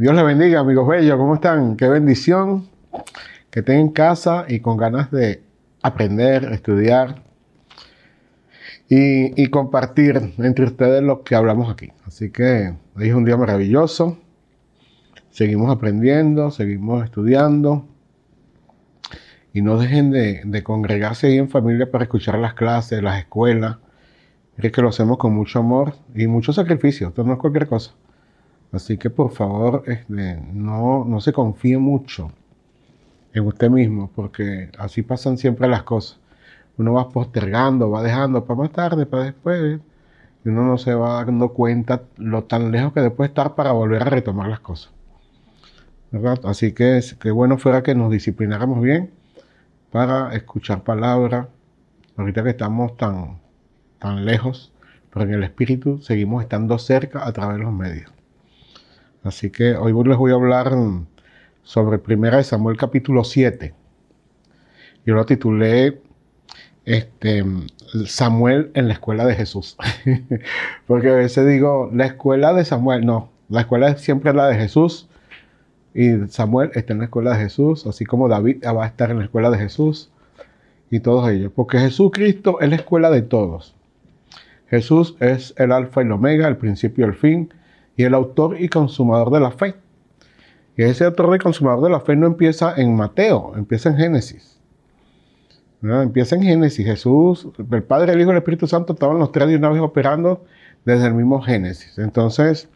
Dios les bendiga, amigos bellos. ¿Cómo están? Qué bendición que estén en casa y con ganas de aprender, estudiar y, compartir entre ustedes lo que hablamos aquí. Así que hoy es un día maravilloso. Seguimos aprendiendo, seguimos estudiando. Y no dejen de, de congregarse ahí en familia para escuchar las clases, las escuelas. Es que lo hacemos con mucho amor y mucho sacrificio. Esto no es cualquier cosa. Así que por favor, este, no, se confíe mucho en usted mismo, porque así pasan siempre las cosas. Uno va postergando, va dejando para más tarde, para después, y uno no se va dando cuenta lo tan lejos que después estar para volver a retomar las cosas. ¿Verdad? Así que qué bueno fuera que nos disciplináramos bien para escuchar palabra. Ahorita que estamos tan, tan lejos, pero en el espíritu seguimos estando cerca a través de los medios. Así que hoy les voy a hablar sobre de Samuel capítulo 7. Yo lo titulé este, Samuel en la escuela de Jesús. Porque a veces digo, la escuela de Samuel, no, la escuela es siempre la de Jesús. Y Samuel está en la escuela de Jesús, así como David va a estar en la escuela de Jesús y todos ellos. Porque Jesucristo es la escuela de todos. Jesús es el alfa y el omega, el principio y el fin y el autor y consumador de la fe. Y ese autor y consumador de la fe no empieza en Mateo, empieza en Génesis. Empieza en Génesis. Jesús, el Padre, el Hijo y el Espíritu Santo estaban los tres de una vez operando desde el mismo Génesis. Entonces,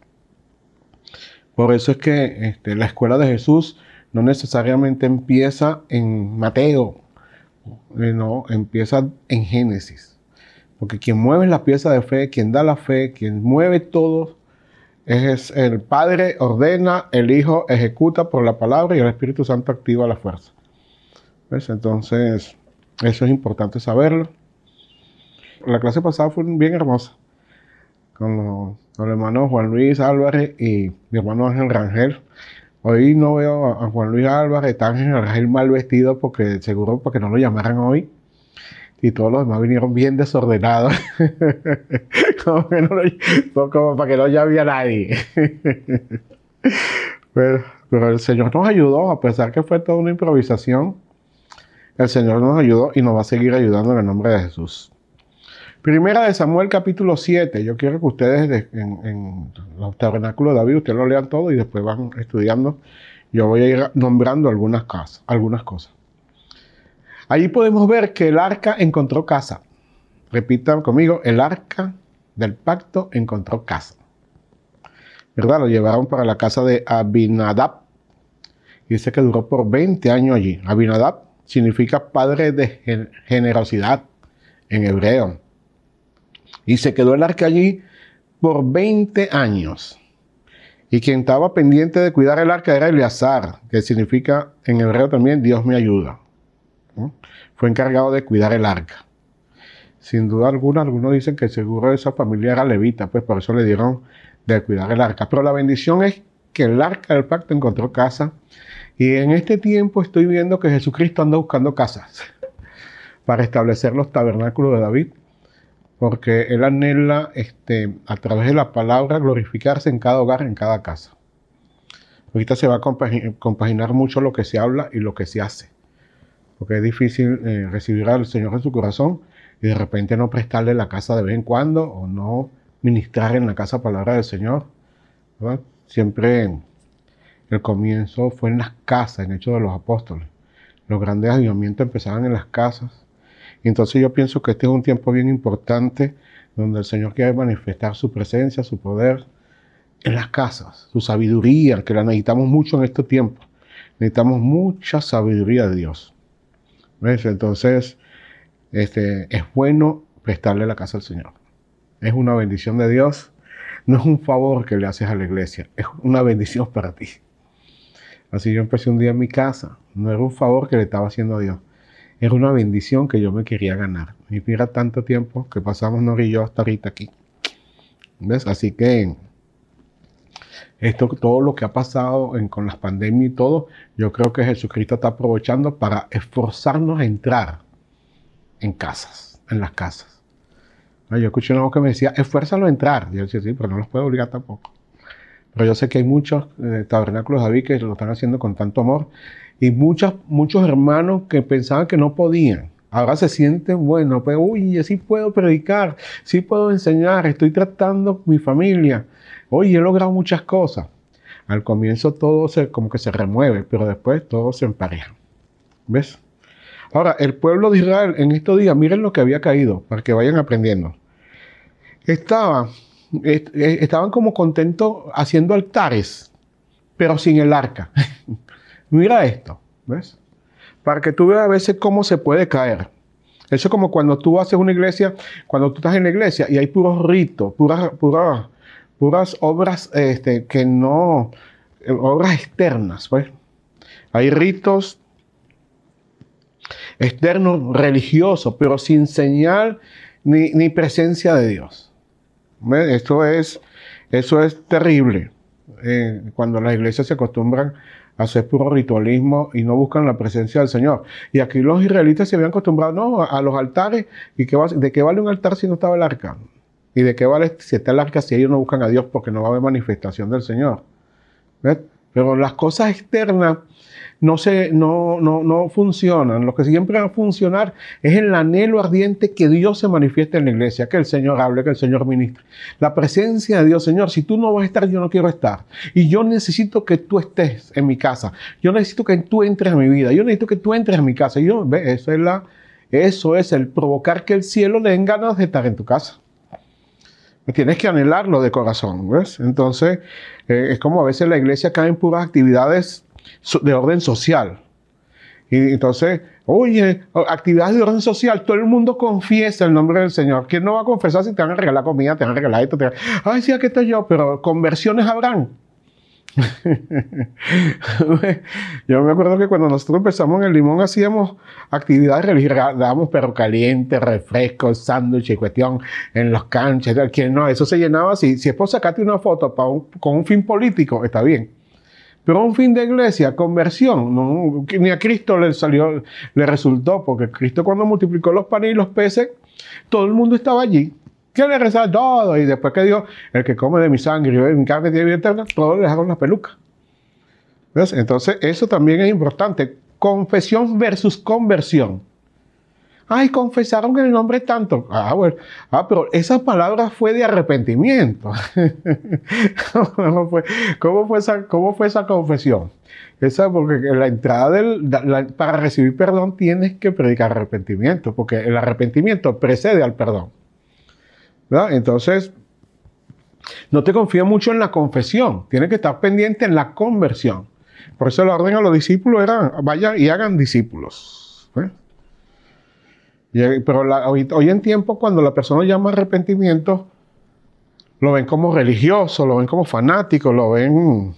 por eso es que este, la escuela de Jesús no necesariamente empieza en Mateo, eh, no, empieza en Génesis. Porque quien mueve la pieza de fe, quien da la fe, quien mueve todo es el Padre ordena, el Hijo ejecuta por la palabra y el Espíritu Santo activa la fuerza. Entonces, eso es importante saberlo. La clase pasada fue bien hermosa. Con los, hermanos Juan Luis Álvarez y mi hermano Ángel Rangel. Hoy no veo a Juan Luis Álvarez, está Ángel Rangel mal vestido porque seguro porque no lo llamaran hoy y todos los demás vinieron bien desordenados, como, para que no ya había nadie. pero, el Señor nos ayudó, a pesar que fue toda una improvisación, el Señor nos ayudó y nos va a seguir ayudando en el nombre de Jesús. Primera de Samuel capítulo 7. Yo quiero que ustedes en, los tabernáculos de David, ustedes lo lean todo y después van estudiando. Yo voy a ir nombrando algunas, casas, algunas cosas. Allí podemos ver que el arca encontró casa. Repitan conmigo, el arca del pacto encontró casa. ¿Verdad? Lo llevaron para la casa de Abinadab. Y dice que duró por 20 años allí. Abinadab significa padre de generosidad en hebreo. Y se quedó el arca allí por 20 años. Y quien estaba pendiente de cuidar el arca era Eleazar, que significa en hebreo también Dios me ayuda. Fue encargado de cuidar el arca. Sin duda alguna, algunos dicen que seguro esa familia era levita, pues por eso le dieron de cuidar el arca. Pero la bendición es que el arca del pacto encontró casa. Y en este tiempo estoy viendo que Jesucristo anda buscando casas para establecer los tabernáculos de David, porque él anhela este, a través de la palabra glorificarse en cada hogar, en cada casa. Ahorita se va a compaginar mucho lo que se habla y lo que se hace porque es difícil eh, recibir al Señor en su corazón y de repente no prestarle la casa de vez en cuando o no ministrar en la casa palabra del Señor. Siempre el comienzo fue en las casas, en hecho de los Apóstoles. Los grandes avivamientos empezaban en las casas. entonces yo pienso que este es un tiempo bien importante donde el Señor quiere manifestar su presencia, su poder en las casas, su sabiduría, que la necesitamos mucho en este tiempo. Necesitamos mucha sabiduría de Dios. Entonces, este, es bueno prestarle la casa al Señor. Es una bendición de Dios. No es un favor que le haces a la iglesia, es una bendición para ti. Así yo empecé un día en mi casa. No era un favor que le estaba haciendo a Dios. Era una bendición que yo me quería ganar. Y mira tanto tiempo que pasamos no y yo hasta ahorita aquí. ¿Ves? Así que esto, todo lo que ha pasado con las pandemias y todo, yo creo que Jesucristo está aprovechando para esforzarnos a entrar en casas, en las casas. Yo escuché una voz que me decía, esfuérzalo a entrar. yo decía, sí, pero no los puedo obligar tampoco. Pero yo sé que hay muchos eh, tabernáculos de David que lo están haciendo con tanto amor y muchos, muchos hermanos que pensaban que no podían Ahora se sienten buenos, pues, pero uy, sí puedo predicar, sí puedo enseñar, estoy tratando mi familia. Oye, he logrado muchas cosas. Al comienzo todo se, como que se remueve, pero después todo se empareja. ¿Ves? Ahora, el pueblo de Israel en estos días, miren lo que había caído, para que vayan aprendiendo. Estaba, e, estaban como contentos haciendo altares, pero sin el arca. Mira esto, ¿ves? para que tú veas a veces cómo se puede caer. Eso es como cuando tú haces una iglesia, cuando tú estás en la iglesia y hay puros ritos, puras, obras este, que no, obras externas, pues. Hay ritos externos religiosos, pero sin señal ni, presencia de Dios. Esto es, eso es terrible eh, cuando las iglesias se acostumbran hacer puro ritualismo y no buscan la presencia del Señor. Y aquí los israelitas se habían acostumbrado ¿no? a, los altares. ¿Y qué de qué vale un altar si no estaba el arca? ¿Y de qué vale si está el arca si ellos no buscan a Dios porque no va a haber manifestación del Señor? ¿Ves? Pero las cosas externas no, se, no, no, no funcionan. Lo que siempre va a funcionar es el anhelo ardiente que Dios se manifieste en la iglesia, que el Señor hable, que el Señor ministre. La presencia de Dios, Señor, si tú no vas a estar, yo no quiero estar. Y yo necesito que tú estés en mi casa. Yo necesito que tú entres a mi vida. Yo necesito que tú entres a mi casa. Y yo, ve, eso es la... Eso es el provocar que el cielo le den ganas de estar en tu casa. Tienes que anhelarlo de corazón, ¿ves? Entonces, eh, es como a veces la iglesia cae en puras actividades de orden social. Y entonces, oye, actividades de orden social, todo el mundo confiesa el nombre del Señor. ¿Quién no va a confesar si te van a regalar comida, te van a regalar esto? Ay, sí, aquí estoy yo, pero conversiones habrán. Yo me acuerdo que cuando nosotros empezamos en el limón hacíamos actividades religiosas, dábamos perro caliente, refrescos, sándwiches, cuestión, en los canchas, ¿quién no, eso se llenaba. así, si es por sacarte una foto para con un fin político, está bien. Pero un fin de iglesia, conversión, ni a Cristo le salió, le resultó, porque Cristo cuando multiplicó los panes y los peces, todo el mundo estaba allí. ¿Quién le rezaba todo? Y después que dijo, el que come de mi sangre y de mi carne tiene vida eterna, todos le dejaron la peluca. Entonces, eso también es importante. Confesión versus conversión. Ay, confesaron el nombre tanto. Ah, bueno. Ah, pero esa palabra fue de arrepentimiento. ¿Cómo, fue, cómo, fue esa, confesión? Esa, porque la entrada del, para recibir perdón tienes que predicar arrepentimiento, porque el arrepentimiento precede al perdón. Entonces, no te confía mucho en la confesión, tienes que estar pendiente en la conversión. Por eso la orden a los discípulos era, vayan y hagan discípulos. ¿eh? Eh, pero hoy, en tiempo, cuando la persona llama arrepentimiento, lo ven como religioso, lo ven como fanático, lo ven...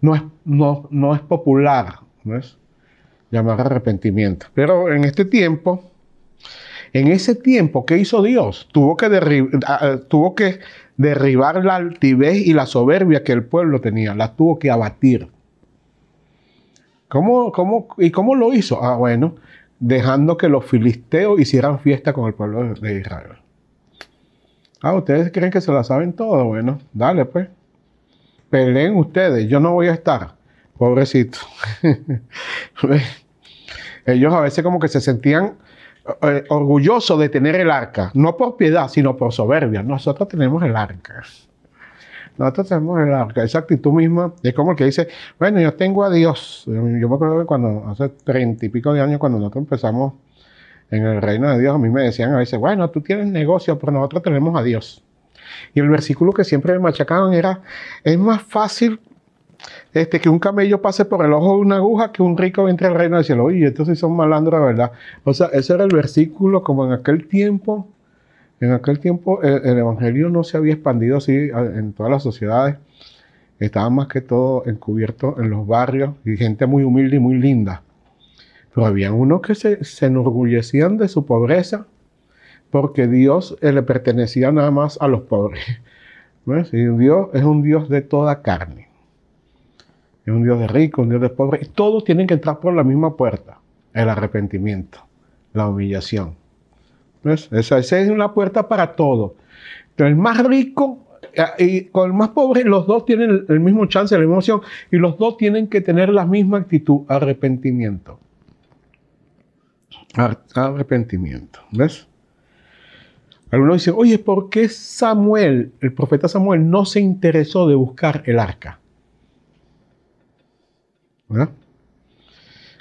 No es, no, no es popular, llamar arrepentimiento. Pero en este tiempo, en ese tiempo, ¿qué hizo Dios? Ah, ah, tuvo que, derribar la altivez y la soberbia que el pueblo tenía, la tuvo que abatir. ¿Cómo, y cómo lo hizo? Ah, bueno, dejando que los filisteos hicieran fiesta con el pueblo de Israel. Ah, ustedes creen que se la saben todo. Bueno, dale pues. Peleen ustedes, yo no voy a estar. Pobrecito. Pues, ellos a veces como que se sentían eh, eh, orgulloso de tener el arca, no por piedad, sino por soberbia. Nosotros tenemos el arca. Nosotros tenemos el arca. Esa actitud misma es como el que dice, bueno, yo tengo a Dios. Yo me acuerdo que cuando hace treinta y pico de años, cuando nosotros empezamos en el reino de Dios, a mí me decían a veces, bueno, tú tienes negocio, pero nosotros tenemos a Dios. Y el versículo que siempre me machacaban era, es más fácil este, que un camello pase por el ojo de una aguja, que un rico entre al reino del cielo. y estos son malandros, ¿verdad? O sea, ese era el versículo como en aquel tiempo. En aquel tiempo eh, el, Evangelio no se había expandido así en todas las sociedades. Estaba más que todo encubierto en los barrios y gente muy humilde y muy linda. Pero había unos que se, enorgullecían de su pobreza porque Dios eh, le pertenecía nada más a los pobres. Dios es un Dios de toda carne un Dios de rico, un Dios de pobre, todos tienen que entrar por la misma puerta, el arrepentimiento, la humillación. ¿Ves? Esa, es una puerta para todos. Entonces, el más rico eh, y con el más pobre, los dos tienen el mismo chance, la misma emoción, y los dos tienen que tener la misma actitud, arrepentimiento. arrepentimiento, ¿ves? Algunos dicen, oye, ¿por qué Samuel, el profeta Samuel, no se interesó de buscar el arca?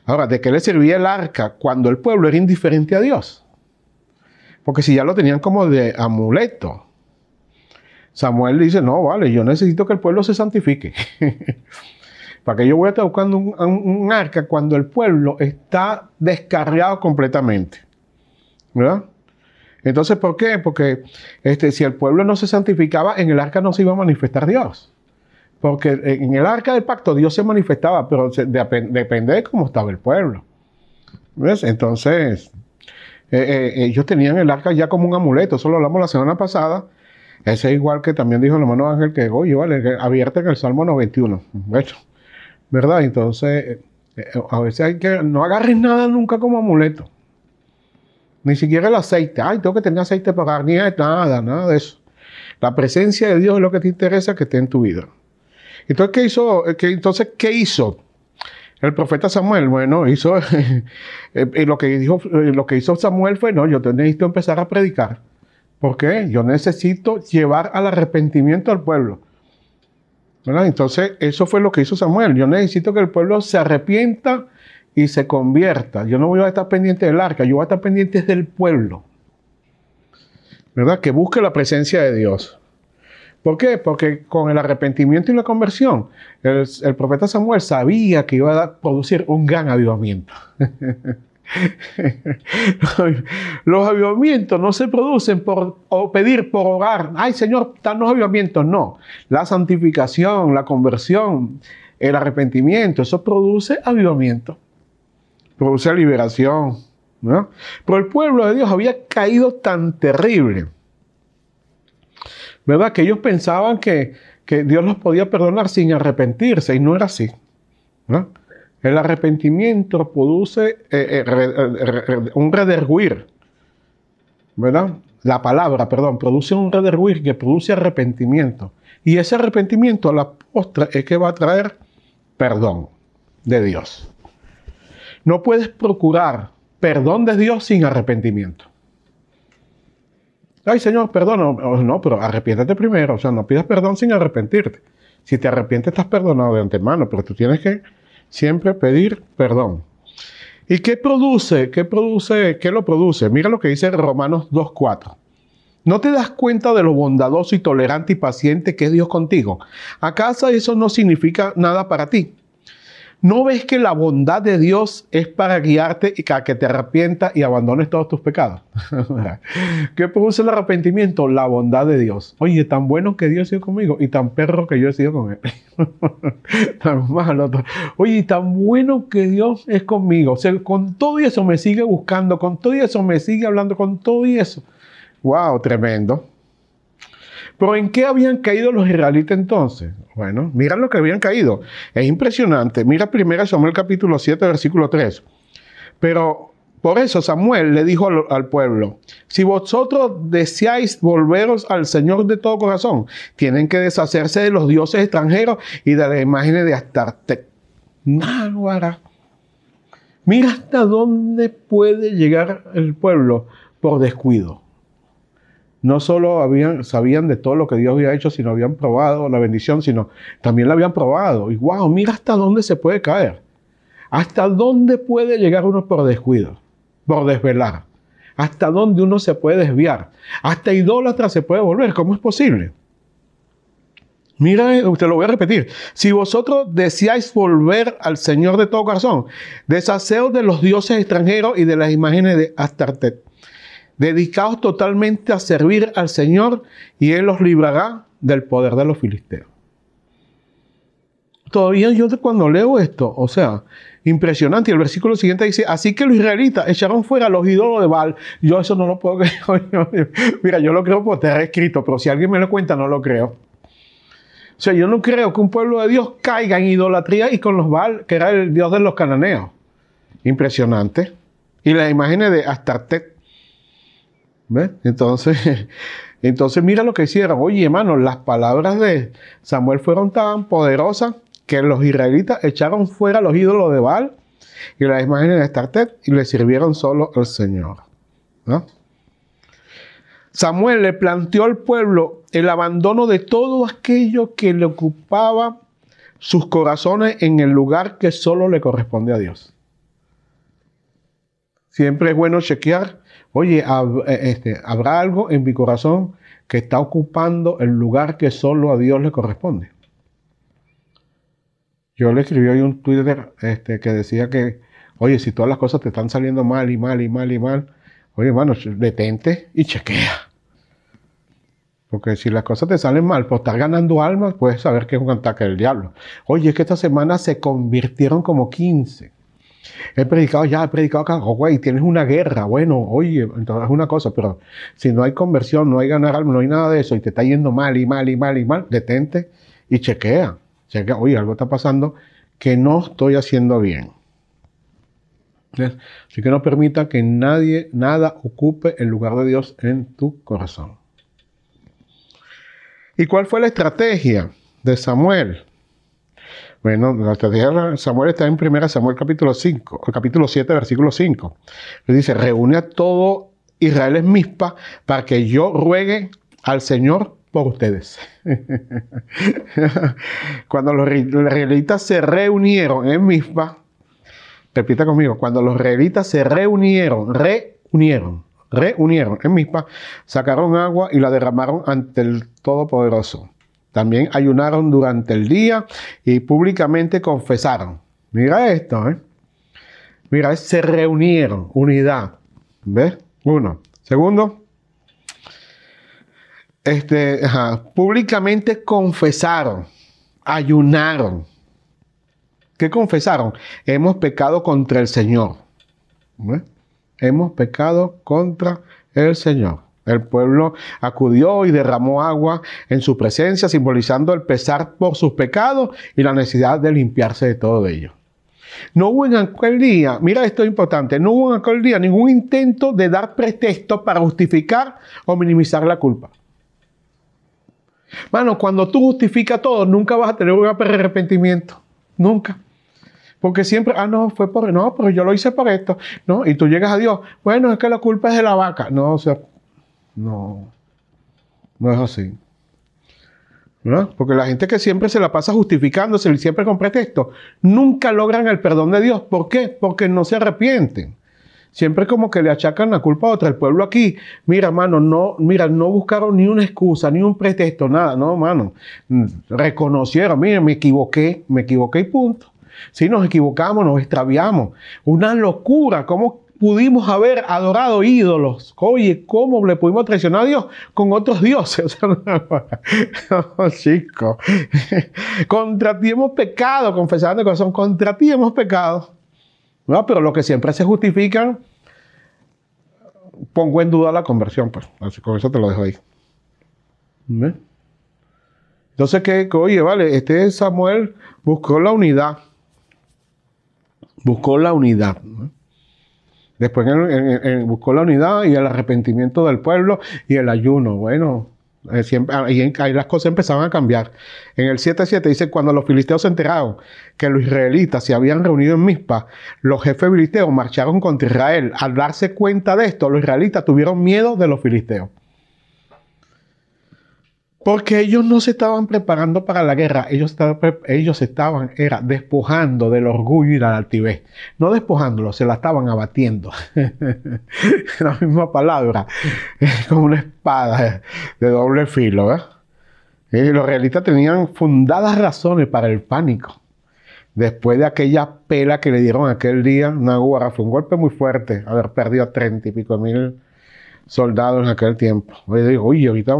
Ahora, ¿de qué le servía el arca cuando el pueblo era indiferente a Dios? Porque si ya lo tenían como de amuleto. Samuel dice, no, vale, yo necesito que el pueblo se santifique. ¿Para qué yo voy a estar buscando un, arca cuando el pueblo está descarriado completamente? ¿Verdad? Entonces, ¿por qué? Porque este, si el pueblo no se santificaba, en el arca no se iba a manifestar Dios. Porque en el arca del pacto Dios se manifestaba, pero depende de cómo estaba el pueblo. Entonces, eh, eh, ellos tenían el arca ya como un amuleto, eso lo hablamos la semana pasada. Ese es igual que también dijo el hermano Ángel que, oye, vale, abierta en el Salmo 91. ¿Verdad? Entonces, eh, a veces hay que, no agarres nada nunca como amuleto. Ni siquiera el aceite. Ay, tengo que tener aceite para ni nada, nada de eso. La presencia de Dios es lo que te interesa que esté en tu vida. Entonces, ¿qué hizo? entonces, ¿qué hizo? El profeta Samuel, bueno, hizo eh, eh, lo que dijo, eh, lo que hizo Samuel fue, no, yo necesito empezar a predicar. porque Yo necesito llevar al arrepentimiento al pueblo. Entonces, eso fue lo que hizo Samuel. Yo necesito que el pueblo se arrepienta y se convierta. Yo no voy a estar pendiente del arca, yo voy a estar pendiente del pueblo. ¿Verdad? Que busque la presencia de Dios. ¿Por qué? Porque con el arrepentimiento y la conversión, el, profeta Samuel sabía que iba a producir un gran avivamiento. los avivamientos no se producen por pedir, por orar, ay Señor, los avivamientos, no. La santificación, la conversión, el arrepentimiento, eso produce avivamiento, produce liberación. Pero el pueblo de Dios había caído tan terrible ¿verdad? Que ellos pensaban que, Dios los podía perdonar sin arrepentirse y no era así. El arrepentimiento produce eh, eh, eh, un rederguir, ¿verdad? La palabra, perdón, produce un rederguir que produce arrepentimiento. Y ese arrepentimiento a la postre es que va a traer perdón de Dios. No puedes procurar perdón de Dios sin arrepentimiento ay Señor, perdón, oh, no, pero arrepiéntete primero, o sea, no pidas perdón sin arrepentirte. Si te arrepientes estás perdonado de antemano, pero tú tienes que siempre pedir perdón. ¿Y qué produce? ¿Qué produce? ¿Qué lo produce? Mira lo que dice Romanos 2.4. ¿No te das cuenta de lo bondadoso y tolerante y paciente que es Dios contigo? ¿Acaso eso no significa nada para ti? ¿No ves que la bondad de Dios es para guiarte y para que te arrepientas y abandones todos tus pecados? ¿Qué produce el arrepentimiento? La bondad de Dios. Oye, tan bueno que Dios ha sido conmigo y tan perro que yo he sido con él. tan malo. Oye, tan bueno que Dios es conmigo. O sea, con todo y eso me sigue buscando, con todo eso me sigue hablando, con todo eso. ¡Wow! Tremendo. Pero ¿en qué habían caído los israelitas entonces? Bueno, mira lo que habían caído. Es impresionante. Mira primero Samuel capítulo 7, versículo 3. Pero por eso Samuel le dijo al, pueblo, si vosotros deseáis volveros al Señor de todo corazón, tienen que deshacerse de los dioses extranjeros y de las imágenes de Astarte. Náguara. Mira hasta dónde puede llegar el pueblo por descuido no solo sabían de todo lo que Dios había hecho, sino habían probado la bendición, sino también la habían probado. Y wow, mira hasta dónde se puede caer. Hasta dónde puede llegar uno por descuido, por desvelar. Hasta dónde uno se puede desviar. Hasta idólatra se puede volver. ¿Cómo es posible? Mira, te lo voy a repetir. Si vosotros deseáis volver al Señor de todo corazón, deshaceos de los dioses extranjeros y de las imágenes de Astarte dedicados totalmente a servir al Señor y Él los librará del poder de los filisteos. Todavía yo cuando leo esto, o sea, impresionante. Y el versículo siguiente dice, así que los israelitas echaron fuera los ídolos de Baal. Yo eso no lo puedo creer. Mira, yo lo creo por está escrito, pero si alguien me lo cuenta, no lo creo. O sea, yo no creo que un pueblo de Dios caiga en idolatría y con los Baal, que era el dios de los cananeos. Impresionante. Y las imágenes de Astarté. Entonces, entonces mira lo que hicieron. Oye, hermano, las palabras de Samuel fueron tan poderosas que los israelitas echaron fuera los ídolos de Baal y las imágenes de Startet y le sirvieron solo al Señor. Samuel le planteó al pueblo el abandono de todo aquello que le ocupaba sus corazones en el lugar que solo le corresponde a Dios. Siempre es bueno chequear, oye, eh, este, habrá algo en mi corazón que está ocupando el lugar que solo a Dios le corresponde. Yo le escribí hoy un Twitter este, que decía que, oye, si todas las cosas te están saliendo mal y mal y mal y mal, oye, hermano, detente y chequea. Porque si las cosas te salen mal por estar ganando almas, puedes saber que es un ataque del diablo. Oye, es que esta semana se convirtieron como 15. He predicado ya, he predicado acá, güey, tienes una guerra, bueno, oye, entonces es una cosa, pero si no hay conversión, no hay ganar alma, no hay nada de eso y te está yendo mal y mal y mal y mal, detente y chequea, chequea, oye, algo está pasando que no estoy haciendo bien. Así que no permita que nadie, nada ocupe el lugar de Dios en tu corazón. ¿Y cuál fue la estrategia de Samuel? Bueno, la estrategia Samuel está en 1 Samuel capítulo 5, capítulo 7, versículo 5. Le dice, reúne a todo Israel en Mispa para que yo ruegue al Señor por ustedes. cuando los israelitas se reunieron en Mispa, repita conmigo, cuando los israelitas se reunieron, reunieron, reunieron en Mispa, sacaron agua y la derramaron ante el Todopoderoso. También ayunaron durante el día y públicamente confesaron. Mira esto, ¿eh? Mira, se reunieron, unidad. ¿Ves? Uno. Segundo, este, públicamente confesaron, ayunaron. ¿Qué confesaron? Hemos pecado contra el Señor. Hemos pecado contra el Señor. El pueblo acudió y derramó agua en su presencia, simbolizando el pesar por sus pecados y la necesidad de limpiarse de todo ello. No hubo en aquel día, mira esto es importante, no hubo en aquel día ningún intento de dar pretexto para justificar o minimizar la culpa. Mano, cuando tú justificas todo, nunca vas a tener un arrepentimiento. Nunca. Porque siempre, ah, no, fue por, no, pero yo lo hice por esto. No, y tú llegas a Dios, bueno, es que la culpa es de la vaca. No, o sea, no, no es así. ¿No? Porque la gente que siempre se la pasa justificándose y siempre con pretexto, nunca logran el perdón de Dios. ¿Por qué? Porque no se arrepienten. Siempre como que le achacan la culpa a otra. El pueblo aquí, mira, mano, no, mira, no buscaron ni una excusa, ni un pretexto, nada, no, mano. Mm, reconocieron, mira, me equivoqué, me equivoqué y punto. Si nos equivocamos, nos extraviamos. Una locura, ¿cómo pudimos haber adorado ídolos. Oye, ¿cómo le pudimos traicionar a Dios con otros dioses? Contra ti hemos pecado, confesando el corazón, contra ti hemos pecado. No, pero lo que siempre se justifican, pongo en duda la conversión, pues. Así, con eso te lo dejo ahí. ¿Eh? Entonces, que, oye, vale, este Samuel buscó la unidad. Buscó la unidad. ¿no? Después buscó la unidad y el arrepentimiento del pueblo y el ayuno. Bueno, eh, ah, ahí, las cosas empezaban a cambiar. En el 7.7 dice, cuando los filisteos se enteraron que los israelitas se habían reunido en Mizpa, los jefes filisteos marcharon contra Israel. Al darse cuenta de esto, los israelitas tuvieron miedo de los filisteos. Porque ellos no se estaban preparando para la guerra, ellos, estaban, ellos estaban era, despojando del orgullo y la altivez. No despojándolo, se la estaban abatiendo. la misma palabra, como una espada de doble filo. ¿eh? Y los realistas tenían fundadas razones para el pánico. Después de aquella pela que le dieron aquel día, Naguara fue un golpe muy fuerte, haber perdido a treinta y pico mil soldados en aquel tiempo. digo, uy, ahorita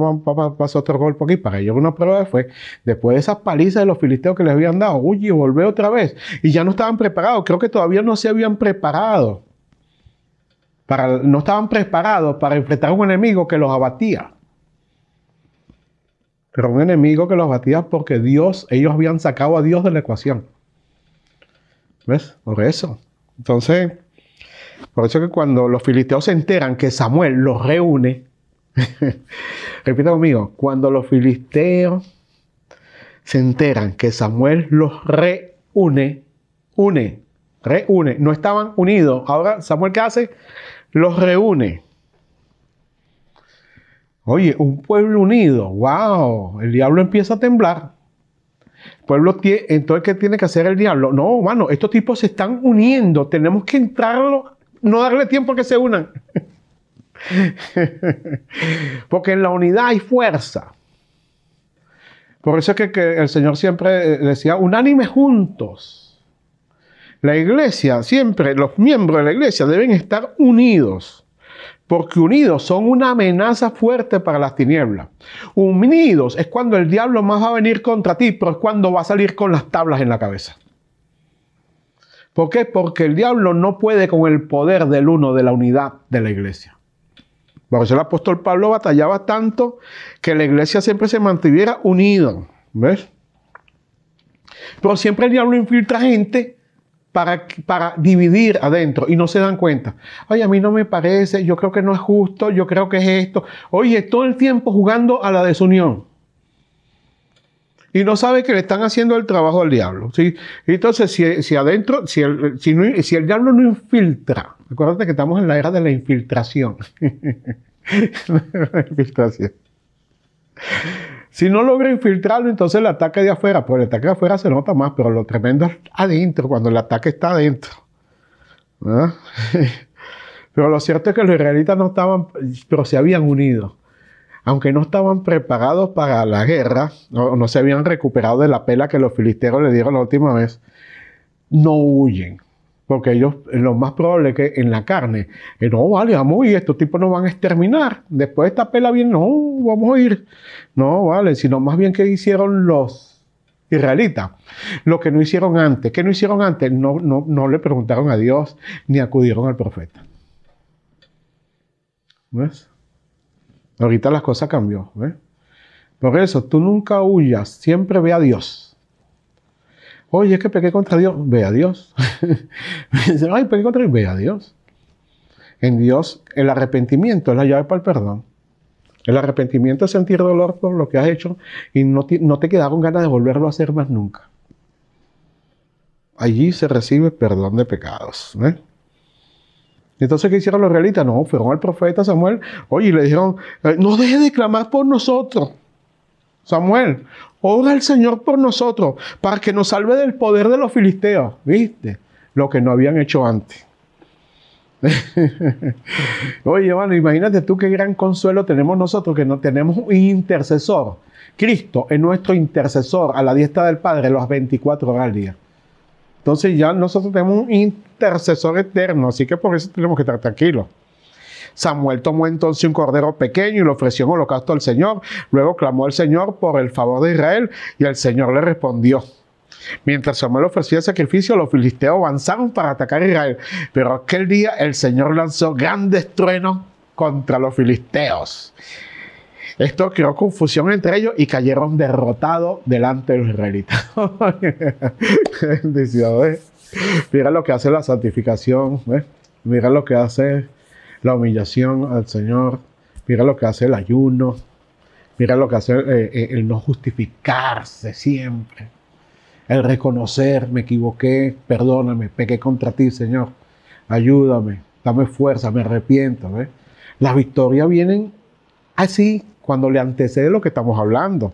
pasó otro golpe aquí. Para ellos una prueba fue, después de esas palizas de los filisteos que les habían dado, uy, volvé otra vez. Y ya no estaban preparados, creo que todavía no se habían preparado. Para, no estaban preparados para enfrentar a un enemigo que los abatía. Pero un enemigo que los abatía porque Dios, ellos habían sacado a Dios de la ecuación. ¿Ves? Por eso. Entonces, por eso que cuando los filisteos se enteran que Samuel los reúne, repita conmigo, cuando los filisteos se enteran que Samuel los reúne, une, reúne, no estaban unidos. Ahora Samuel qué hace? Los reúne. Oye, un pueblo unido, wow, el diablo empieza a temblar. pueblo entonces, ¿qué tiene que hacer el diablo? No, mano, estos tipos se están uniendo, tenemos que entrarlo no darle tiempo a que se unan. Porque en la unidad hay fuerza. Por eso es que, el Señor siempre eh, decía, unánime juntos. La iglesia, siempre los miembros de la iglesia deben estar unidos, porque unidos son una amenaza fuerte para las tinieblas. Unidos es cuando el diablo más va a venir contra ti, pero es cuando va a salir con las tablas en la cabeza. ¿Por qué? Porque el diablo no puede con el poder del uno de la unidad de la iglesia. Por eso el apóstol Pablo batallaba tanto que la iglesia siempre se mantuviera unida. ¿Ves? Pero siempre el diablo infiltra gente para, para, dividir adentro y no se dan cuenta. Ay, a mí no me parece, yo creo que no es justo, yo creo que es esto. Oye, todo el tiempo jugando a la desunión y no sabe que le están haciendo el trabajo al diablo. ¿sí? Entonces, si, adentro, si el, si, el diablo no infiltra, acuérdate que estamos en la era de la infiltración. infiltración. Si no logra infiltrarlo, entonces el ataque de afuera, pues el ataque de afuera se nota más, pero lo tremendo es adentro, cuando el ataque está adentro. pero lo cierto es que los israelitas no estaban, pero se habían unido aunque no estaban preparados para la guerra, no, no se habían recuperado de la pela que los filisteos le dieron la última vez, no huyen. Porque ellos, lo más probable es que en la carne, eh, no vale, vamos a estos tipos nos van a exterminar. Después de esta pela bien, no, vamos a ir. No vale, sino más bien que hicieron los israelitas. Lo que no hicieron antes. ¿Qué no hicieron antes? No, no, no le preguntaron a Dios ni acudieron al profeta. ¿Ves? Ahorita las cosas cambió. Por eso, tú nunca huyas, siempre ve a Dios. Oye, es que pequé contra Dios, ve a Dios. Me ay, pequé contra Dios, ve a Dios. En Dios, el arrepentimiento es la llave para el perdón. El arrepentimiento es sentir dolor por lo que has hecho y no te, no con ganas de volverlo a hacer más nunca. Allí se recibe perdón de pecados. Entonces, ¿qué hicieron los realistas? No, fueron al profeta Samuel, oye, y le dijeron, eh, no deje de clamar por nosotros. Samuel, ora al Señor por nosotros, para que nos salve del poder de los filisteos. ¿Viste? Lo que no habían hecho antes. Oye, hermano, imagínate tú qué gran consuelo tenemos nosotros, que no tenemos un intercesor. Cristo es nuestro intercesor a la diestra del Padre las 24 horas al día. Entonces ya nosotros tenemos un intercesor eterno, así que por eso tenemos que estar tranquilos. Samuel tomó entonces un cordero pequeño y lo ofreció en holocausto al Señor. Luego clamó al Señor por el favor de Israel y el Señor le respondió. Mientras Samuel ofrecía sacrificio, los filisteos avanzaron para atacar a Israel, pero aquel día el Señor lanzó grandes truenos contra los filisteos. Esto creó confusión entre ellos y cayeron derrotados delante de los israelitas. Mira lo que hace la santificación. Mira lo que hace la humillación al Señor. Mira lo que hace el ayuno. Mira lo que hace eh, eh, el, no justificarse siempre. El reconocer, me equivoqué, perdóname, pequé contra ti, Señor. Ayúdame, dame fuerza, me arrepiento. Las victorias vienen así, cuando le antecede lo que estamos hablando.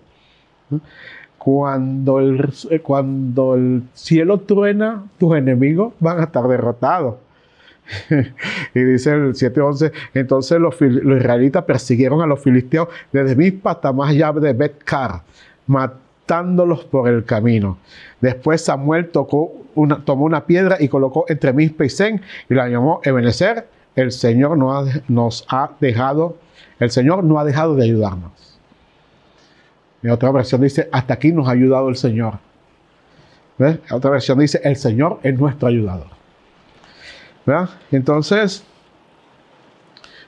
Cuando el, eh, cuando el cielo truena, tus enemigos van a estar derrotados. y dice el 7.11, entonces los, israelitas persiguieron a los filisteos desde Mizpa hasta más allá de Betcar, matándolos por el camino. Después Samuel una, tomó una piedra y colocó entre Mizpa y Zen y la llamó Ebenezer, el Señor nos ha dejado el Señor no ha dejado de ayudarnos. y otra versión dice, hasta aquí nos ha ayudado el Señor. En Otra versión dice, el Señor es nuestro ayudador. Entonces,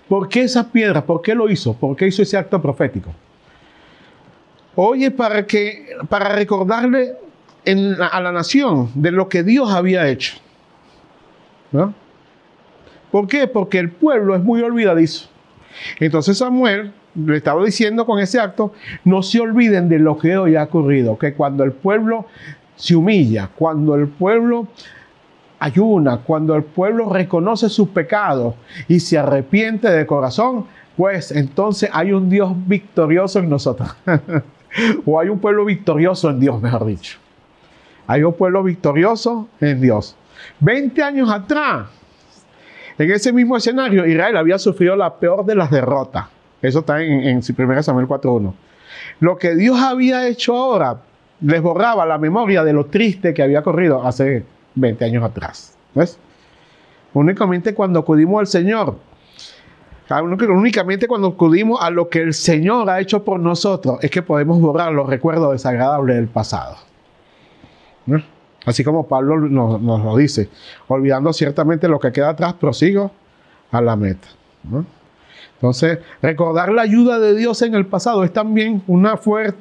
¿por qué esa piedra? ¿Por qué lo hizo? ¿Por qué hizo ese acto profético? Oye, para, que, para recordarle a la nación de lo que Dios había hecho. ¿Por qué? Porque el pueblo es muy olvidadizo. Entonces Samuel le estaba diciendo con ese acto, no se olviden de lo que hoy ha ocurrido, que cuando el pueblo se humilla, cuando el pueblo ayuna, cuando el pueblo reconoce sus pecados y se arrepiente de corazón, pues entonces hay un Dios victorioso en nosotros. o hay un pueblo victorioso en Dios, mejor dicho. Hay un pueblo victorioso en Dios. Veinte años atrás, en ese mismo escenario, Israel había sufrido la peor de las derrotas. Eso está en, 1 Samuel 4.1. Lo que Dios había hecho ahora les borraba la memoria de lo triste que había corrido hace 20 años atrás. ¿Ves? Únicamente cuando acudimos al Señor, ah, únicamente cuando acudimos a lo que el Señor ha hecho por nosotros, es que podemos borrar los recuerdos desagradables del pasado. ¿Ves? Así como Pablo nos, lo dice, olvidando ciertamente lo que queda atrás, prosigo a la meta. Entonces, recordar la ayuda de Dios en el pasado es también una,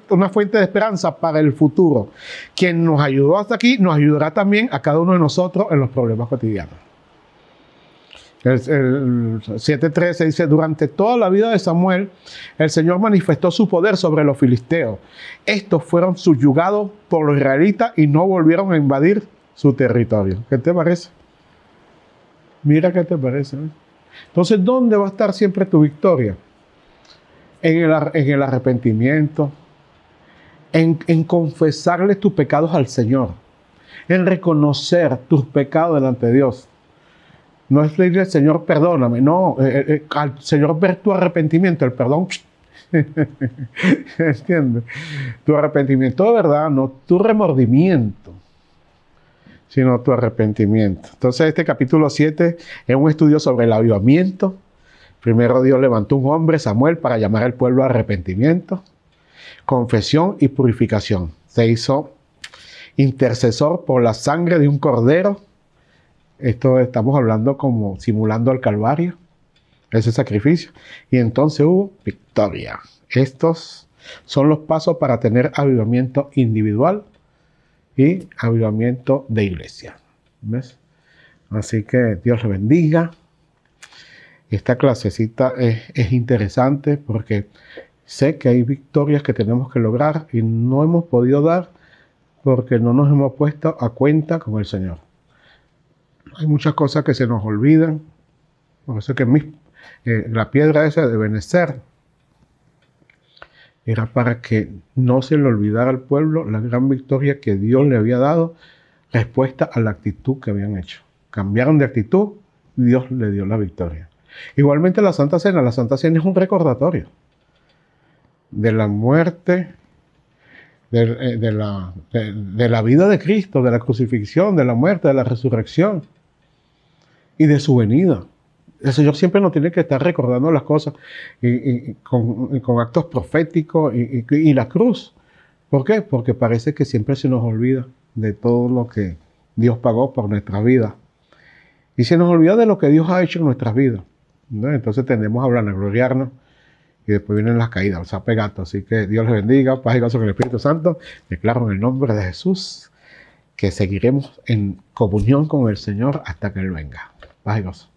una, fuente de esperanza para el futuro. Quien nos ayudó hasta aquí nos ayudará también a cada uno de nosotros en los problemas cotidianos. El, 7.13 dice, durante toda la vida de Samuel, el Señor manifestó su poder sobre los filisteos. Estos fueron subyugados por los israelitas y no volvieron a invadir su territorio. ¿Qué te parece? Mira qué te parece. Entonces, ¿dónde va a estar siempre tu victoria? En el, arrepentimiento, en, en confesarle tus pecados al Señor, en reconocer tus pecados delante de Dios. No es pedirle al Señor perdóname, no, eh, eh, eh, al Señor ver tu arrepentimiento, el perdón. ¿Entiendes? Tu arrepentimiento de verdad, no tu remordimiento, sino tu arrepentimiento. Entonces este capítulo 7 es un estudio sobre el avivamiento. Primero Dios levantó un hombre, Samuel, para llamar al pueblo a arrepentimiento, confesión y purificación. Se hizo intercesor por la sangre de un cordero esto estamos hablando como simulando al Calvario, ese sacrificio. Y entonces hubo uh, victoria. Estos son los pasos para tener avivamiento individual y avivamiento de iglesia. Así que Dios le bendiga. Esta clasecita es, es, interesante porque sé que hay victorias que tenemos que lograr y no hemos podido dar porque no nos hemos puesto a cuenta con el Señor. Hay muchas cosas que se nos olvidan. Por eso que eh, la piedra esa de Benecer era para que no se le olvidara al pueblo la gran victoria que Dios le había dado respuesta a la actitud que habían hecho. Cambiaron de actitud, Dios le dio la victoria. Igualmente la Santa Cena, la Santa Cena es un recordatorio de la muerte, eh, de, la, de la vida de Cristo, de la crucifixión, de la muerte, de la resurrección y de su venida. El Señor siempre nos tiene que estar recordando las cosas y, con, actos proféticos y, la cruz. ¿Por qué? Porque parece que siempre se nos olvida de todo lo que Dios pagó por nuestra vida. Y se nos olvida de lo que Dios ha hecho en nuestras vidas. Entonces tendemos a gloriarnos y después vienen las caídas, los apegatos. Así que Dios les bendiga, paz y el Espíritu Santo. Declaro en el nombre de Jesús que seguiremos en comunión con el Señor hasta que Él venga. Barrigosa.